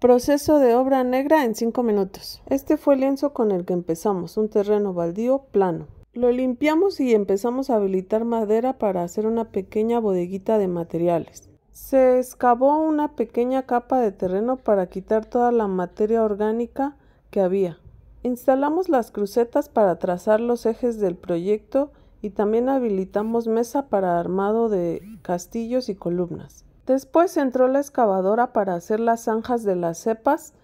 Proceso de obra negra en 5 minutos. Este fue el lienzo con el que empezamos, un terreno baldío plano. Lo limpiamos y empezamos a habilitar madera para hacer una pequeña bodeguita de materiales. Se excavó una pequeña capa de terreno para quitar toda la materia orgánica que había. Instalamos las crucetas para trazar los ejes del proyecto y también habilitamos mesa para armado de castillos y columnas. Después entró la excavadora para hacer las zanjas de las cepas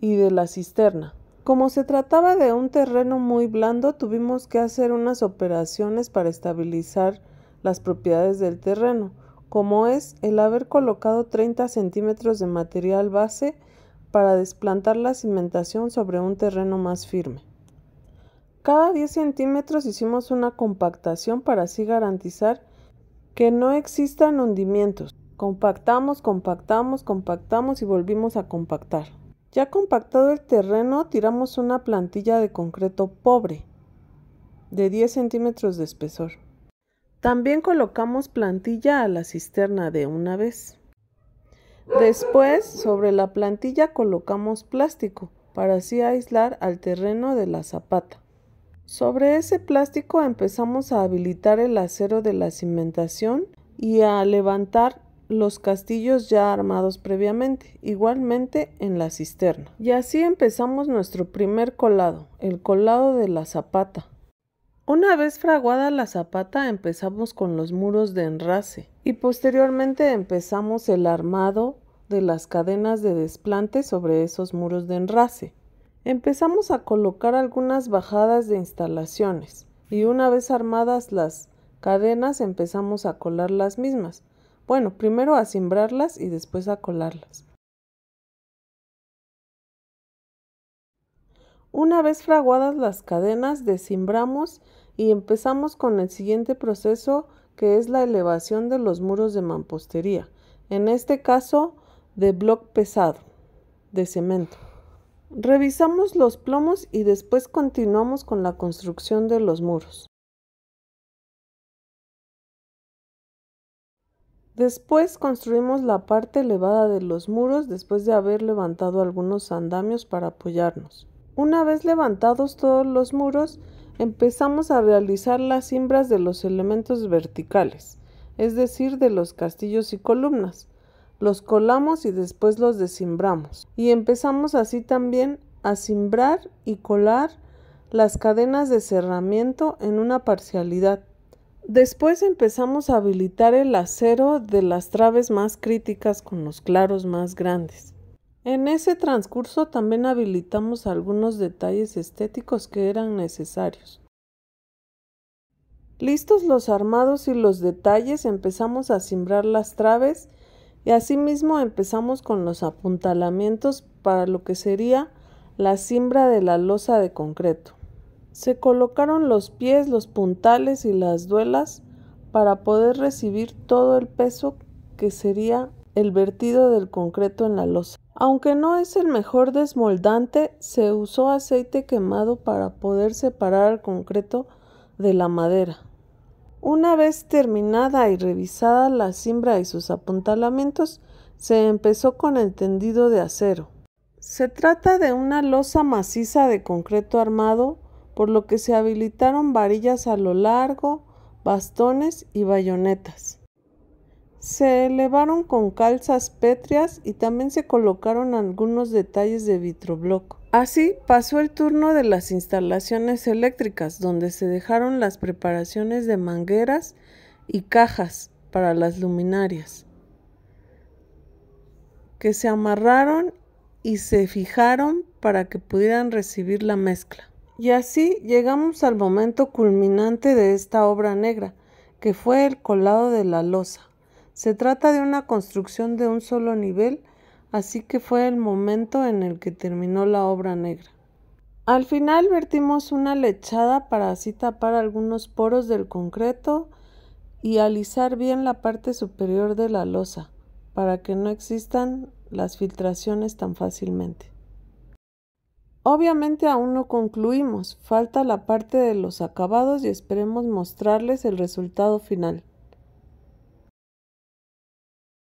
y de la cisterna. Como se trataba de un terreno muy blando, tuvimos que hacer unas operaciones para estabilizar las propiedades del terreno, como es el haber colocado 30 centímetros de material base para desplantar la cimentación sobre un terreno más firme. Cada 10 centímetros hicimos una compactación para así garantizar que no existan hundimientos. Compactamos, compactamos, compactamos y volvimos a compactar. Ya compactado el terreno, tiramos una plantilla de concreto pobre de 10 centímetros de espesor. También colocamos plantilla a la cisterna de una vez. Después, sobre la plantilla colocamos plástico para así aislar al terreno de la zapata. Sobre ese plástico empezamos a habilitar el acero de la cimentación y a levantar los castillos ya armados previamente, igualmente en la cisterna. Y así empezamos nuestro primer colado, el colado de la zapata. Una vez fraguada la zapata empezamos con los muros de enrase y posteriormente empezamos el armado de las cadenas de desplante sobre esos muros de enrase. Empezamos a colocar algunas bajadas de instalaciones y una vez armadas las cadenas empezamos a colar las mismas bueno, primero a simbrarlas y después a colarlas. Una vez fraguadas las cadenas, desimbramos y empezamos con el siguiente proceso que es la elevación de los muros de mampostería, en este caso de bloc pesado, de cemento. Revisamos los plomos y después continuamos con la construcción de los muros. Después construimos la parte elevada de los muros después de haber levantado algunos andamios para apoyarnos. Una vez levantados todos los muros, empezamos a realizar las cimbras de los elementos verticales, es decir, de los castillos y columnas. Los colamos y después los desimbramos. Y empezamos así también a cimbrar y colar las cadenas de cerramiento en una parcialidad Después empezamos a habilitar el acero de las traves más críticas con los claros más grandes. En ese transcurso también habilitamos algunos detalles estéticos que eran necesarios. Listos los armados y los detalles, empezamos a simbrar las traves y asimismo empezamos con los apuntalamientos para lo que sería la cimbra de la losa de concreto. Se colocaron los pies, los puntales y las duelas para poder recibir todo el peso que sería el vertido del concreto en la losa. Aunque no es el mejor desmoldante, se usó aceite quemado para poder separar el concreto de la madera. Una vez terminada y revisada la cimbra y sus apuntalamientos, se empezó con el tendido de acero. Se trata de una losa maciza de concreto armado por lo que se habilitaron varillas a lo largo, bastones y bayonetas. Se elevaron con calzas pétreas y también se colocaron algunos detalles de vitrobloco. Así pasó el turno de las instalaciones eléctricas, donde se dejaron las preparaciones de mangueras y cajas para las luminarias, que se amarraron y se fijaron para que pudieran recibir la mezcla. Y así llegamos al momento culminante de esta obra negra, que fue el colado de la losa. Se trata de una construcción de un solo nivel, así que fue el momento en el que terminó la obra negra. Al final vertimos una lechada para así tapar algunos poros del concreto y alisar bien la parte superior de la losa, para que no existan las filtraciones tan fácilmente. Obviamente aún no concluimos, falta la parte de los acabados y esperemos mostrarles el resultado final.